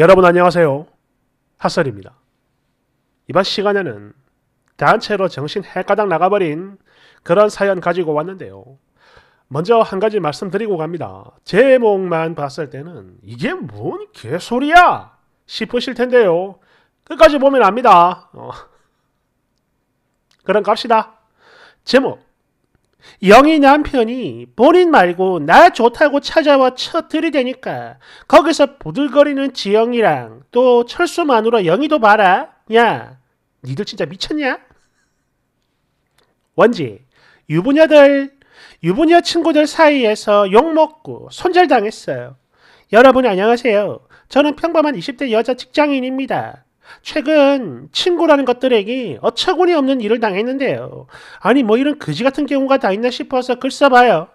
여러분 안녕하세요. 핫설입니다. 이번 시간에는 단체로 정신 해가닥 나가버린 그런 사연 가지고 왔는데요. 먼저 한 가지 말씀드리고 갑니다. 제목만 봤을 때는 이게 뭔 개소리야 싶으실 텐데요. 끝까지 보면 압니다. 어. 그럼 갑시다. 제목 영희 남편이 본인 말고 나 좋다고 찾아와 쳐 들이대니까 거기서 부들거리는 지영이랑 또 철수만으로 영희도 봐라. 야, 니들 진짜 미쳤냐? 원지, 유부녀들, 유부녀 친구들 사이에서 욕먹고 손절당했어요. 여러분 안녕하세요. 저는 평범한 20대 여자 직장인입니다. 최근 친구라는 것들에게 어처구니 없는 일을 당했는데요. 아니 뭐 이런 그지 같은 경우가 다 있나 싶어서 글 써봐요.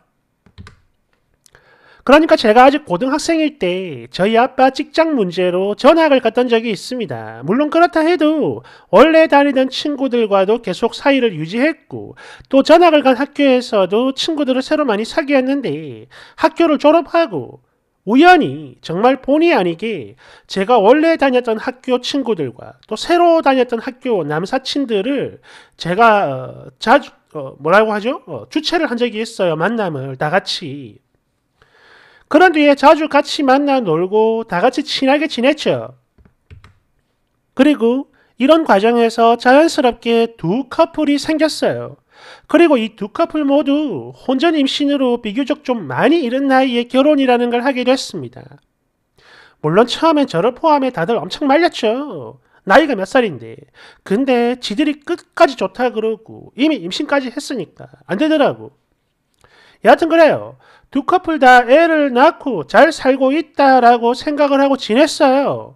그러니까 제가 아직 고등학생일 때 저희 아빠 직장 문제로 전학을 갔던 적이 있습니다. 물론 그렇다 해도 원래 다니던 친구들과도 계속 사이를 유지했고 또 전학을 간 학교에서도 친구들을 새로 많이 사귀었는데 학교를 졸업하고 우연히 정말 본의 아니게 제가 원래 다녔던 학교 친구들과 또 새로 다녔던 학교 남사친들을 제가 어, 자주 어, 뭐라고 하죠? 어, 주최를 한 적이 있어요. 만남을 다 같이. 그런 뒤에 자주 같이 만나 놀고 다 같이 친하게 지냈죠. 그리고 이런 과정에서 자연스럽게 두 커플이 생겼어요. 그리고 이 두 커플 모두 혼전 임신으로 비교적 좀 많이 이른 나이에 결혼이라는 걸하기로했습니다 물론 처음엔 저를 포함해 다들 엄청 말렸죠. 나이가 몇 살인데. 근데 지들이 끝까지 좋다 그러고 이미 임신까지 했으니까 안 되더라고. 여하튼 그래요. 두 커플 다 애를 낳고 잘 살고 있다라고 생각을 하고 지냈어요.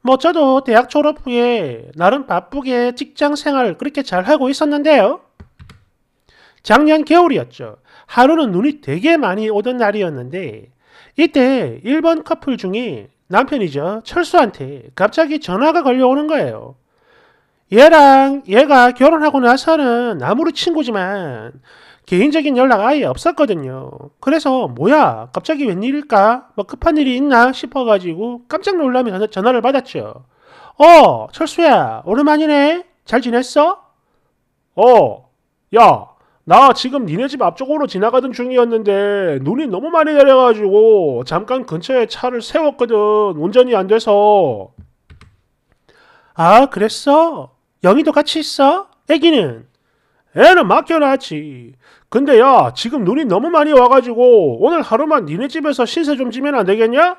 뭐 저도 대학 졸업 후에 나름 바쁘게 직장 생활 그렇게 잘 하고 있었는데요. 작년 겨울이었죠. 하루는 눈이 되게 많이 오던 날이었는데 이때 일본 커플 중에 남편이죠. 철수한테 갑자기 전화가 걸려오는 거예요. 얘랑 얘가 결혼하고 나서는 아무리 친구지만 개인적인 연락 아예 없었거든요. 그래서 뭐야 갑자기 웬일일까? 뭐 급한 일이 있나 싶어가지고 깜짝 놀라며 전화를 받았죠. 어 철수야 오랜만이네 잘 지냈어? 어야 나 지금 니네 집 앞쪽으로 지나가던 중이었는데 눈이 너무 많이 내려가지고 잠깐 근처에 차를 세웠거든. 운전이 안 돼서. 아, 그랬어? 영희도 같이 있어? 애기는? 애는 맡겨놨지. 근데 야, 지금 눈이 너무 많이 와가지고 오늘 하루만 니네 집에서 신세 좀 지면 안 되겠냐?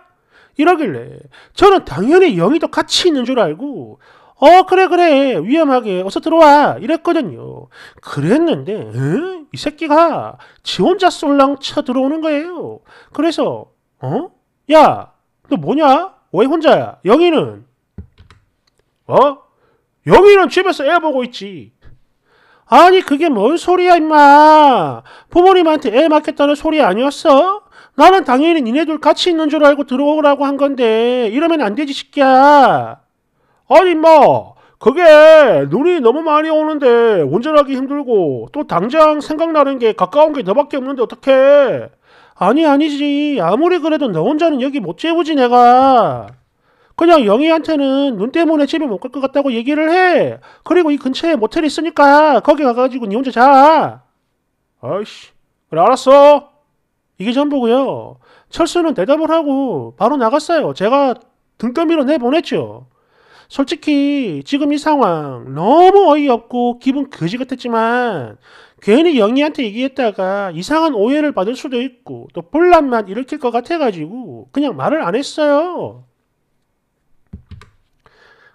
이러길래 저는 당연히 영희도 같이 있는 줄 알고 어 그래 그래 위험하게 어서 들어와 이랬거든요 그랬는데 에? 이 새끼가 지 혼자 쏠랑 쳐 들어오는 거예요 그래서 어? 야 너 뭐냐? 왜 혼자야? 영희는? 어? 영희는 집에서 애 보고 있지 아니 그게 뭔 소리야 임마 부모님한테 애맡겼다는 소리 아니었어? 나는 당연히 니네들 같이 있는 줄 알고 들어오라고 한 건데 이러면 안 되지 새끼야 아니 뭐 그게 눈이 너무 많이 오는데 운전하기 힘들고 또 당장 생각나는 게 가까운 게 너밖에 없는데 어떡해 아니 아니지 아무리 그래도 너 혼자는 여기 못 재우지 내가 그냥 영희한테는 눈 때문에 집에 못 갈 것 같다고 얘기를 해 그리고 이 근처에 모텔이 있으니까 거기 가가지고 니 혼자 자 아이씨 그래 알았어 이게 전부고요 철수는 대답을 하고 바로 나갔어요 제가 등떠미로 내보냈죠 솔직히 지금 이 상황 너무 어이없고 기분 거지 같았지만 괜히 영희한테 얘기했다가 이상한 오해를 받을 수도 있고 또 분란만 일으킬 것 같아가지고 그냥 말을 안 했어요.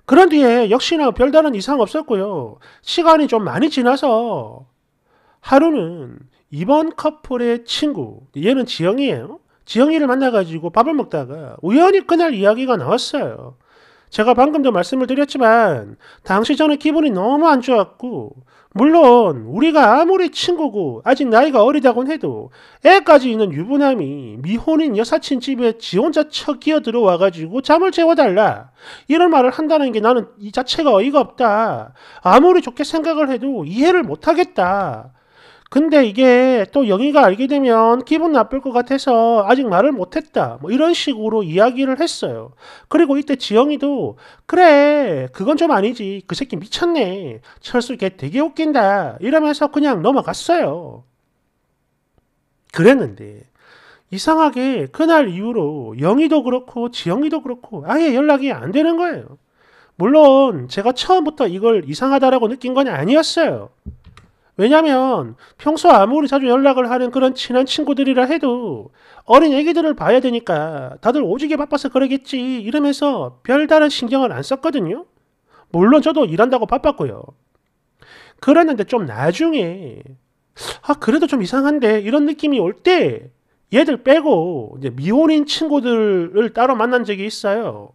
그런 뒤에 역시나 별다른 이상 없었고요. 시간이 좀 많이 지나서 하루는 이번 커플의 친구, 얘는 지영이에요. 지영이를 만나가지고 밥을 먹다가 우연히 그날 이야기가 나왔어요. 제가 방금도 말씀을 드렸지만 당시 저는 기분이 너무 안 좋았고 물론 우리가 아무리 친구고 아직 나이가 어리다곤 해도 애까지 있는 유부남이 미혼인 여사친 집에 지 혼자 쳐 기어 들어와가지고 잠을 재워달라 이런 말을 한다는 게 나는 이 자체가 어이가 없다 아무리 좋게 생각을 해도 이해를 못하겠다 근데 이게 또 영희가 알게 되면 기분 나쁠 것 같아서 아직 말을 못했다. 뭐 이런 식으로 이야기를 했어요. 그리고 이때 지영이도 그래 그건 좀 아니지. 그 새끼 미쳤네. 철수 걔 되게 웃긴다. 이러면서 그냥 넘어갔어요. 그랬는데 이상하게 그날 이후로 영희도 그렇고 지영이도 그렇고 아예 연락이 안 되는 거예요. 물론 제가 처음부터 이걸 이상하다라고 느낀 건 아니었어요. 왜냐면 평소 아무리 자주 연락을 하는 그런 친한 친구들이라 해도 어린 애기들을 봐야 되니까 다들 오지게 바빠서 그러겠지 이러면서 별다른 신경을 안 썼거든요. 물론 저도 일한다고 바빴고요. 그랬는데 좀 나중에 아 그래도 좀 이상한데 이런 느낌이 올 때 얘들 빼고 이제 미혼인 친구들을 따로 만난 적이 있어요.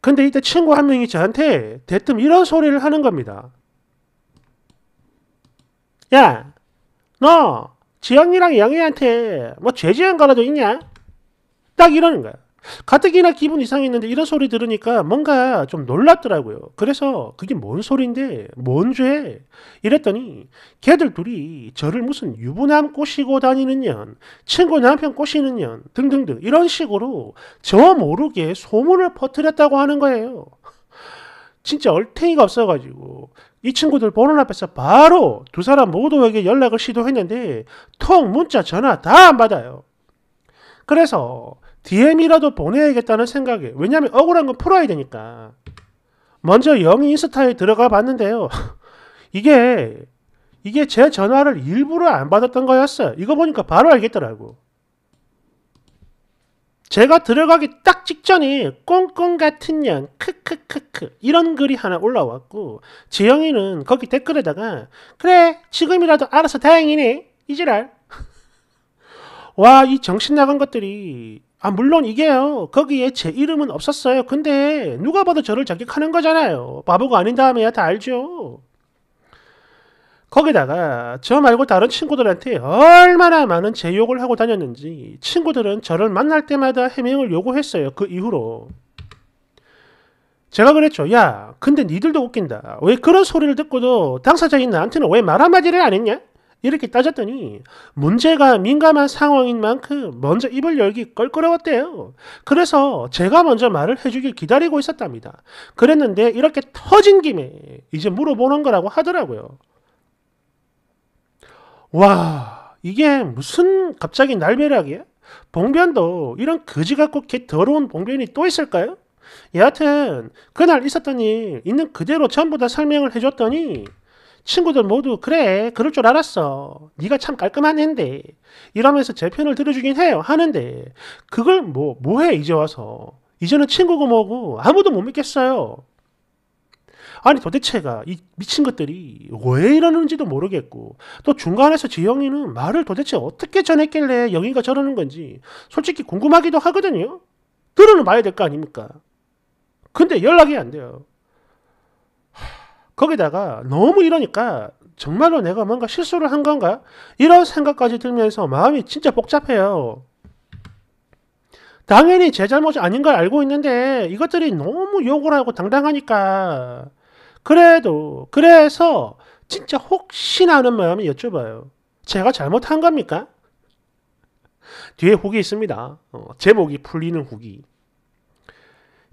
근데 이때 친구 한 명이 저한테 대뜸 이런 소리를 하는 겁니다. 야, 너 지영이랑 영희한테 뭐 죄지은 거라도 있냐? 딱 이러는 거야. 가뜩이나 기분 이상했는데 이런 소리 들으니까 뭔가 좀 놀랐더라고요. 그래서 그게 뭔 소린데, 뭔 죄? 이랬더니 걔들 둘이 저를 무슨 유부남 꼬시고 다니는 년, 친구 남편 꼬시는 년 등등등 이런 식으로 저 모르게 소문을 퍼뜨렸다고 하는 거예요. 진짜 얼탱이가 없어가지고 이 친구들 보는 앞에서 바로 두 사람 모두에게 연락을 시도했는데 통, 문자, 전화 다 안 받아요. 그래서 DM이라도 보내야겠다는 생각에 왜냐하면 억울한 건 풀어야 되니까 먼저 영희 인스타에 들어가 봤는데요. 이게 이게 제 전화를 일부러 안 받았던 거였어요. 이거 보니까 바로 알겠더라고. 제가 들어가기 딱 직전에 꽁꽁 같은 년 크크크크 이런 글이 하나 올라왔고 지영이는 거기 댓글에다가 그래 지금이라도 알아서 다행이네 이지랄 와이 정신 나간 것들이 아 물론 이게요 거기에 제 이름은 없었어요 근데 누가 봐도 저를 자격하는 거잖아요 바보가 아닌 다음에야 다 알죠 거기다가 저 말고 다른 친구들한테 얼마나 많은 제 욕을 하고 다녔는지 친구들은 저를 만날 때마다 해명을 요구했어요. 그 이후로. 제가 그랬죠. 야, 근데 니들도 웃긴다. 왜 그런 소리를 듣고도 당사자인 나한테는 왜 말 한마디를 안 했냐? 이렇게 따졌더니 문제가 민감한 상황인 만큼 먼저 입을 열기 껄끄러웠대요. 그래서 제가 먼저 말을 해주길 기다리고 있었답니다. 그랬는데 이렇게 터진 김에 이제 물어보는 거라고 하더라고요. 와, 이게 무슨 갑자기 날벼락이야? 봉변도 이런 거지 같고 개 더러운 봉변이 또 있을까요? 여하튼 그날 있었던 일 있는 그대로 전부 다 설명을 해줬더니 친구들 모두 그래 그럴 줄 알았어 네가 참 깔끔한 애데 이러면서 제 편을 들어주긴 해요 하는데 그걸 뭐 뭐해 이제 와서 이제는 친구고 뭐고 아무도 못 믿겠어요 아니 도대체가 이 미친 것들이 왜 이러는지도 모르겠고 또 중간에서 지영이는 말을 도대체 어떻게 전했길래 영희가 저러는 건지 솔직히 궁금하기도 하거든요. 들어는 봐야 될 거 아닙니까? 근데 연락이 안 돼요. 거기다가 너무 이러니까 정말로 내가 뭔가 실수를 한 건가? 이런 생각까지 들면서 마음이 진짜 복잡해요. 당연히 제 잘못이 아닌 걸 알고 있는데 이것들이 너무 욕을 하고 당당하니까 그래도 그래서 진짜 혹시나 하는 마음이 여쭤봐요. 제가 잘못한 겁니까? 뒤에 훅이 있습니다. 어, 제목이 풀리는 훅이.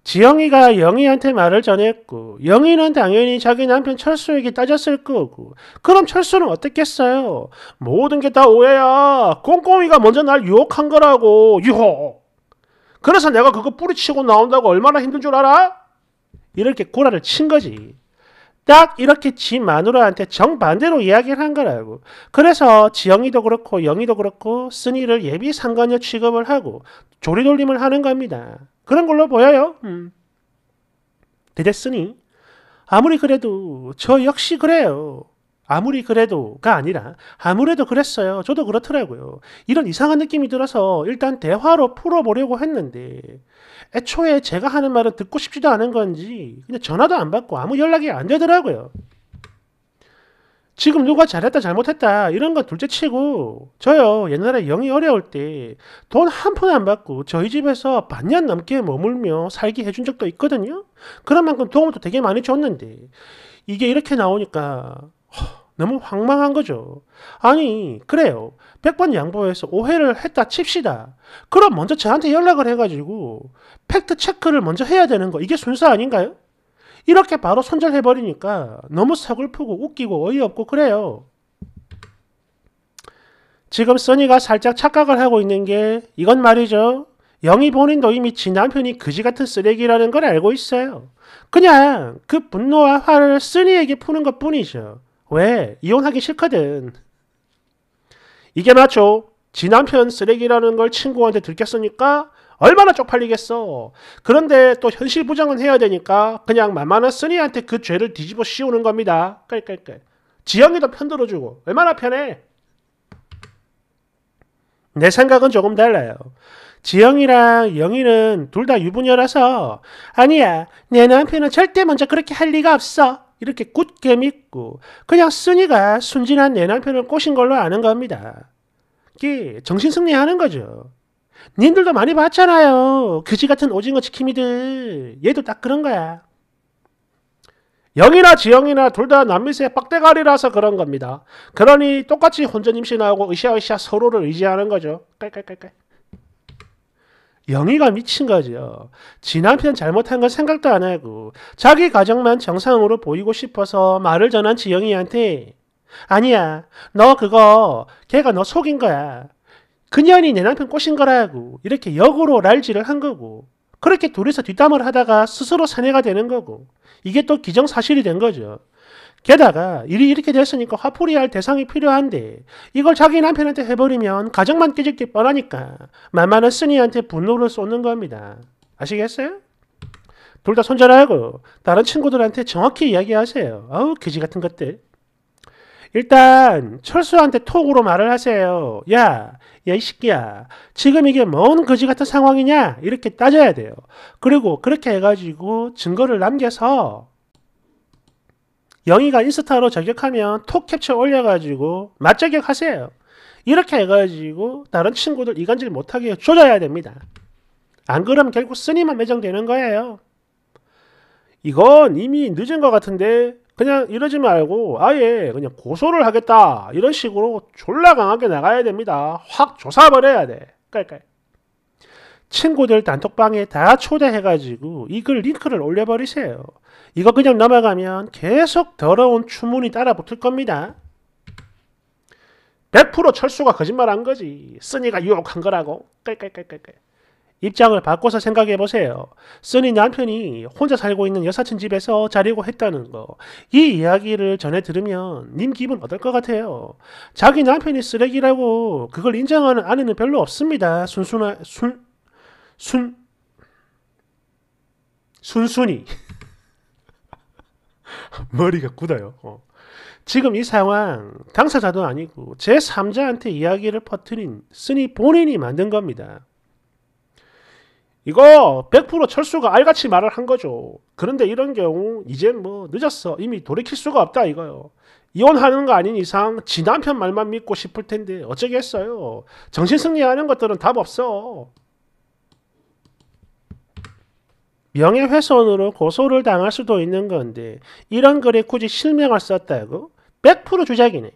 지영이가 영희한테 말을 전했고 영희는 당연히 자기 남편 철수에게 따졌을 거고 그럼 철수는 어땠겠어요? 모든 게 다 오해야. 꼼꼼이가 먼저 날 유혹한 거라고. 유혹. 그래서 내가 그거 뿌리치고 나온다고 얼마나 힘든 줄 알아? 이렇게 고라를 친 거지. 딱 이렇게 지 마누라한테 정반대로 이야기를 한 거라고. 그래서 지영이도 그렇고 영희도 그렇고 쓴이를 예비 상관녀 취급을 하고 조리돌림을 하는 겁니다. 그런 걸로 보여요. 음. 대대 쓰니 아무리 그래도 저 역시 그래요. 아무리 그래도가 아니라 아무래도 그랬어요. 저도 그렇더라고요. 이런 이상한 느낌이 들어서 일단 대화로 풀어보려고 했는데 애초에 제가 하는 말은 듣고 싶지도 않은 건지 그냥 전화도 안 받고 아무 연락이 안 되더라고요. 지금 누가 잘했다 잘못했다 이런 거 둘째치고 저요 옛날에 영이 어려울 때 돈 한 푼 안 받고 저희 집에서 반년 넘게 머물며 살게 해준 적도 있거든요. 그런 만큼 도움도 되게 많이 줬는데 이게 이렇게 나오니까 너무 황망한 거죠. 아니, 그래요. 100번 양보해서 오해를 했다 칩시다. 그럼 먼저 저한테 연락을 해가지고 팩트 체크를 먼저 해야 되는 거. 이게 순서 아닌가요? 이렇게 바로 손절해버리니까 너무 서글프고 웃기고 어이없고 그래요. 지금 써니가 살짝 착각을 하고 있는 게 이건 말이죠. 영희 본인도 이미 지 남편이 그지 같은 쓰레기라는 걸 알고 있어요. 그냥 그 분노와 화를 쓰니에게 푸는 것 뿐이죠. 왜? 이혼하기 싫거든. 이게 맞죠? 지 남편 쓰레기라는 걸 친구한테 들켰으니까 얼마나 쪽팔리겠어. 그런데 또 현실 부정은 해야 되니까 그냥 만만한 쓰니한테 그 죄를 뒤집어 씌우는 겁니다. 깔깔깔. 지영이도 편들어주고 얼마나 편해. 내 생각은 조금 달라요. 지영이랑 영희는 둘 다 유부녀라서 아니야 내 남편은 절대 먼저 그렇게 할 리가 없어 이렇게 굳게 믿고 그냥 쓰니가 순진한 내 남편을 꼬신 걸로 아는 겁니다. 이게 정신승리하는 거죠. 님들도 많이 봤잖아요. 그지 같은 오징어 치키미들. 얘도 딱 그런 거야. 영이나 지영이나 둘 다 남미세 빡대가리라서 그런 겁니다. 그러니 똑같이 혼전 임신하고 으쌰으쌰 서로를 의지하는 거죠. 깔깔깔깔. 영희가 미친 거죠. 어. 지난편 잘못한 건 생각도 안 하고 자기 가정만 정상으로 보이고 싶어서 말을 전한 지영이한테 아니야 너 그거 걔가 너 속인 거야. 그년이 내 남편 꼬신 거라고 이렇게 역으로 랄지를 한 거고 그렇게 둘이서 뒷담을 하다가 스스로 사내가 되는 거고 이게 또 기정사실이 된 거죠. 게다가 일이 이렇게 됐으니까 화풀이할 대상이 필요한데 이걸 자기 남편한테 해버리면 가정만 깨질 게 뻔하니까 만만한 쓰니한테 분노를 쏟는 겁니다. 아시겠어요? 둘 다 손절하고 다른 친구들한테 정확히 이야기하세요. 아우 기지 같은 것들. 일단 철수한테 톡으로 말을 하세요. 야, 야이 새끼야. 지금 이게 뭔 거지 같은 상황이냐? 이렇게 따져야 돼요. 그리고 그렇게 해가지고 증거를 남겨서 영희가 인스타로 저격하면 톡 캡처 올려가지고 맞저격하세요. 이렇게 해가지고 다른 친구들 이간질 못하게 조져야 됩니다. 안 그러면 결국 쓰니만 매정되는 거예요. 이건 이미 늦은 것 같은데 그냥 이러지 말고 아예 그냥 고소를 하겠다 이런 식으로 졸라 강하게 나가야 됩니다. 확 조사버려야 돼. 깔깔. 친구들 단톡방에 다 초대해가지고 이 글 링크를 올려버리세요. 이거 그냥 넘어가면 계속 더러운 추문이 따라붙을 겁니다. 100% 철수가 거짓말한 거지. 쓰니가 유혹한 거라고. 깔깔깔깔깔. 입장을 바꿔서 생각해 보세요. 쓰니 남편이 혼자 살고 있는 여사친 집에서 자려고 했다는 거. 이 이야기를 전해 들으면 님 기분 어떨 것 같아요? 자기 남편이 쓰레기라고 그걸 인정하는 아내는 별로 없습니다. 순순하, 순, 순 순순히 머리가 굳어요. 어. 지금 이 상황 당사자도 아니고 제3자한테 이야기를 퍼뜨린 쓰니 본인이 만든 겁니다. 이거 100% 철수가 알같이 말을 한 거죠. 그런데 이런 경우 이제 뭐 늦었어. 이미 돌이킬 수가 없다 이거요. 이혼하는 거 아닌 이상 지 남편 말만 믿고 싶을 텐데 어쩌겠어요. 정신승리하는 것들은 답 없어. 명예훼손으로 고소를 당할 수도 있는 건데 이런 글에 굳이 실명을 썼다고? 100% 주작이네.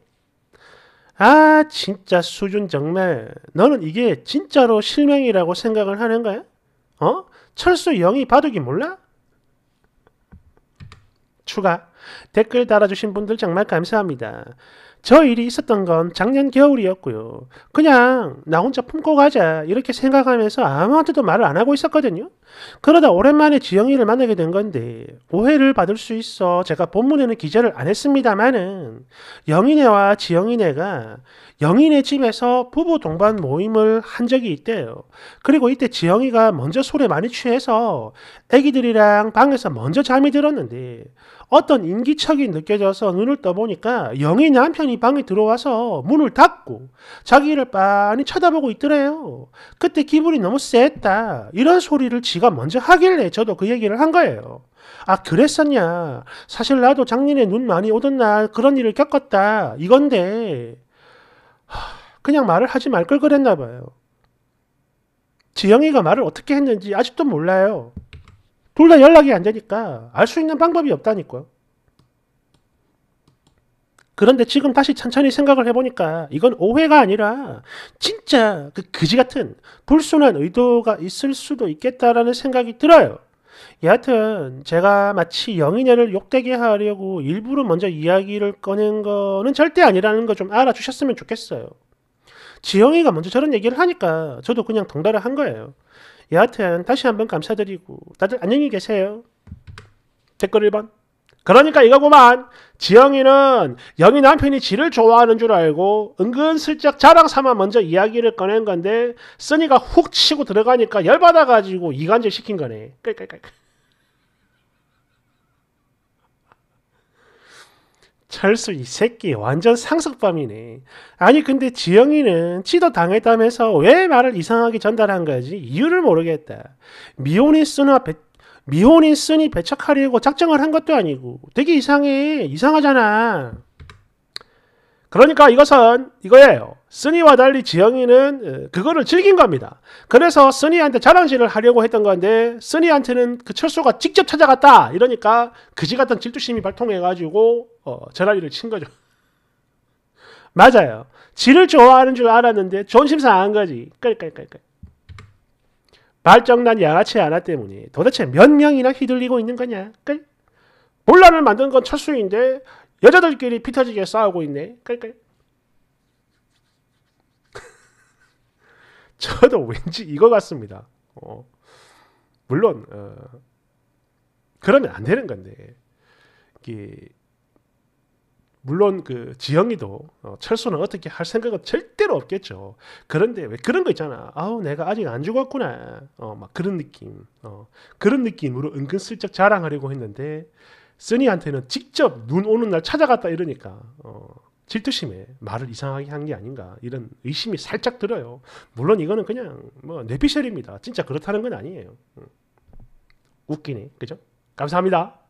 아 진짜 수준 정말 너는 이게 진짜로 실명이라고 생각을 하는 거야? 어? 철수 영이 바둑이 몰라? 추가 댓글 달아주신 분들 정말 감사합니다. 저 일이 있었던 건 작년 겨울이었고요. 그냥 나 혼자 품고 가자 이렇게 생각하면서 아무한테도 말을 안 하고 있었거든요. 그러다 오랜만에 지영이를 만나게 된 건데 오해를 받을 수 있어 제가 본문에는 기재를 안 했습니다만은 영인애와 지영이네가 영인의 집에서 부부 동반 모임을 한 적이 있대요. 그리고 이때 지영이가 먼저 술에 많이 취해서 애기들이랑 방에서 먼저 잠이 들었는데 어떤 인기척이 느껴져서 눈을 떠보니까 영희 남편이 방에 들어와서 문을 닫고 자기를 빤히 쳐다보고 있더래요. 그때 기분이 너무 쎄했다. 이런 소리를 지가 먼저 하길래 저도 그 얘기를 한 거예요. 아 그랬었냐. 사실 나도 작년에 눈 많이 오던 날 그런 일을 겪었다. 이건데 그냥 말을 하지 말 걸 그랬나 봐요. 지영이가 말을 어떻게 했는지 아직도 몰라요. 둘다 연락이 안 되니까 알 수 있는 방법이 없다니까요. 그런데 지금 다시 천천히 생각을 해보니까 이건 오해가 아니라 진짜 그 그지 같은 불순한 의도가 있을 수도 있겠다라는 생각이 들어요. 여하튼 제가 마치 영인애를 욕되게 하려고 일부러 먼저 이야기를 꺼낸 거는 절대 아니라는 거 좀 알아주셨으면 좋겠어요. 지영이가 먼저 저런 얘기를 하니까 저도 그냥 덩달아 한 거예요. 여하튼 다시 한번 감사드리고 다들 안녕히 계세요. 댓글 1번 그러니까 이거구만. 지영이는 영희 남편이 지를 좋아하는 줄 알고 은근슬쩍 자랑 삼아 먼저 이야기를 꺼낸 건데 쓰니가 훅 치고 들어가니까 열받아가지고 이간질 시킨 거네. 끌끌끌끌. 철수 이 새끼 완전 상속범이네. 아니 근데 지영이는 치도 당했다면서 왜 말을 이상하게 전달한 거지? 이유를 모르겠다. 미혼인 쓰나 배, 미혼인 쓰니 배척하려고 작정을 한 것도 아니고 되게 이상해. 이상하잖아. 그러니까 이것은 이거예요. 스니와 달리 지영이는 그거를 즐긴 겁니다. 그래서 스니한테 자랑질을 하려고 했던 건데 스니한테는 그 철수가 직접 찾아갔다 이러니까 그지 같은 질투심이 발동해가지고 어, 전화기를 친 거죠. 맞아요. 지를 좋아하는 줄 알았는데 존심 상한 거지. 끌끌끌끌. 발정난 양아치 하나 때문에 도대체 몇 명이나 휘둘리고 있는 거냐? 끌. 논란을 만든 건 철수인데 여자들끼리 피터지게 싸우고 있네. 깔깔. 저도 왠지 이거 같습니다. 어. 물론 어. 그러면 안 되는 건데 이게 물론 그 지영이도 어, 철수는 어떻게 할 생각은 절대로 없겠죠. 그런데 왜 그런 거 있잖아. 아우 내가 아직 안 죽었구나. 어막 그런 느낌. 어 그런 느낌으로 은근슬쩍 자랑하려고 했는데 쓰니한테는 직접 눈 오는 날 찾아갔다 이러니까 어, 질투심에 말을 이상하게 한 게 아닌가 이런 의심이 살짝 들어요. 물론 이거는 그냥 뭐 뇌피셜입니다. 진짜 그렇다는 건 아니에요. 웃기네, 그죠? 감사합니다.